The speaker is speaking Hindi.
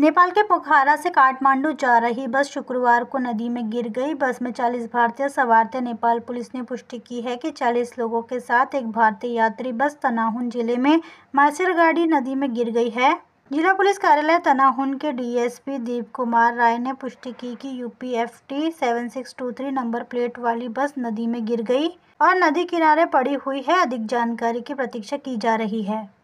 नेपाल के पोखरा से काठमांडू जा रही बस शुक्रवार को नदी में गिर गई बस में 40 भारतीय सवार थे नेपाल पुलिस ने पुष्टि की है कि 40 लोगों के साथ एक भारतीय यात्री बस तनाहुन जिले में गाड़ी नदी में गिर गई है जिला पुलिस कार्यालय तनाहुन के डीएसपी दीप कुमार राय ने पुष्टि की कि यूपीएफटी 7623 नंबर प्लेट वाली बस नदी में गिर गई और नदी किनारे पड़ी हुई है अधिक जानकारी की प्रतीक्षा की जा रही है